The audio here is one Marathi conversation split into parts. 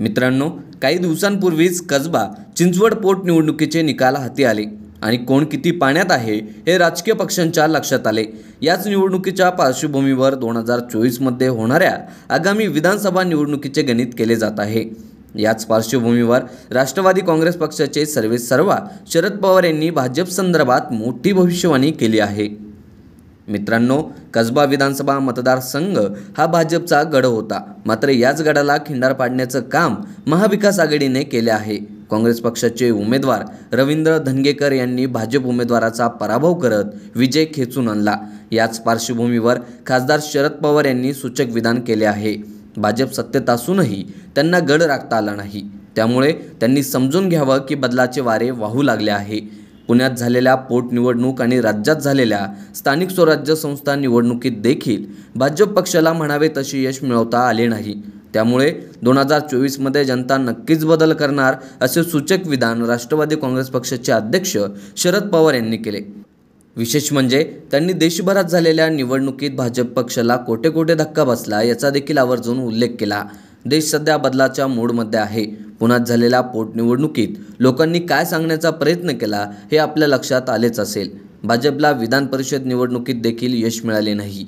मित्रांनो काही दिवसांपूर्वीच कसबा चिंचवड पोटनिवडणुकीचे निकाल हाती आले आणि कोण किती पाण्यात आहे हे राजकीय पक्षांच्या लक्षात आले याच निवडणुकीच्या पार्श्वभूमीवर दोन हजार चोवीसमध्ये होणाऱ्या आगामी विधानसभा निवडणुकीचे गणित केले जात आहे याच पार्श्वभूमीवर राष्ट्रवादी काँग्रेस पक्षाचे सर्वे सर्वा शरद पवार यांनी भाजप संदर्भात मोठी भविष्यवाणी केली आहे मित्रांनो कसबा विधानसभा मतदारसंघ हा भाजपचा गड होता मात्र याच गडाला खिंडार पाडण्याचं काम महाविकास आघाडीने केले आहे काँग्रेस पक्षाचे उमेदवार रवींद्र धनगेकर यांनी भाजप उमेदवाराचा पराभव करत विजय खेचून आणला याच पार्श्वभूमीवर खासदार शरद पवार यांनी सूचक विधान केले आहे भाजप सत्तेत असूनही त्यांना गड राखता आला नाही त्यामुळे त्यांनी समजून घ्यावं की बदलाचे वारे वाहू लागले आहे पुण्यात झालेल्या पोटनिवडणूक आणि राज्यात झालेल्या स्थानिक स्वराज्य संस्था निवडणुकीत देखील भाजप पक्षाला म्हणावे तसे यश मिळवता आले नाही त्यामुळे दोन हजार चोवीसमध्ये जनता नक्कीच बदल करणार असे सूचक विधान राष्ट्रवादी काँग्रेस पक्षाचे अध्यक्ष शरद पवार यांनी केले विशेष म्हणजे त्यांनी देशभरात झालेल्या निवडणुकीत भाजप पक्षाला कोठे कोठे धक्का बसला याचा देखील आवर्जून उल्लेख केला देश सध्या बदलाच्या मूडमध्ये आहे पुण्यात झालेल्या पोटनिवडणुकीत लोकांनी काय सांगण्याचा प्रयत्न केला हे आपल्या लक्षात आलेच असेल भाजपला विधान परिषद निवडणुकीत देखील यश मिळाले नाही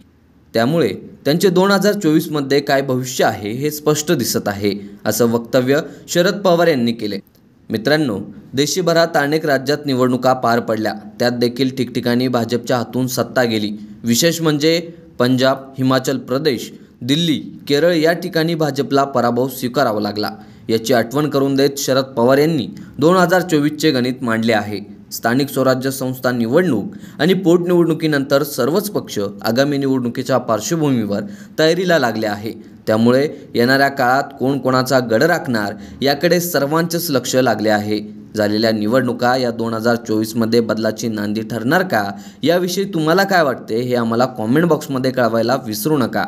त्यामुळे त्यांचे दोन हजार चोवीसमध्ये काय भविष्य आहे हे स्पष्ट दिसत आहे असं वक्तव्य शरद पवार यांनी केले मित्रांनो देशभरात अनेक राज्यात निवडणुका पार पडल्या त्यात देखील ठिकठिकाणी भाजपच्या हातून सत्ता गेली विशेष म्हणजे पंजाब हिमाचल प्रदेश दिल्ली केरळ या ठिकाणी भाजपला पराभव स्वीकारावा लागला याची आठवण करून देत शरद पवार यांनी दोन हजार चोवीसचे गणित मांडले आहे स्थानिक स्वराज्य संस्था निवडणूक आणि पोटनिवडणुकीनंतर सर्वच पक्ष आगामी निवडणुकीच्या पार्श्वभूमीवर तयारीला लागले आहे त्यामुळे येणाऱ्या काळात कोण कोणाचा गड राखणार याकडे सर्वांचेच लक्ष लागले आहे झालेल्या निवडणुका या दोन हजार चोवीसमध्ये बदलाची नांदी ठरणार का याविषयी तुम्हाला काय वाटते हे आम्हाला कॉमेंट बॉक्समध्ये कळवायला विसरू नका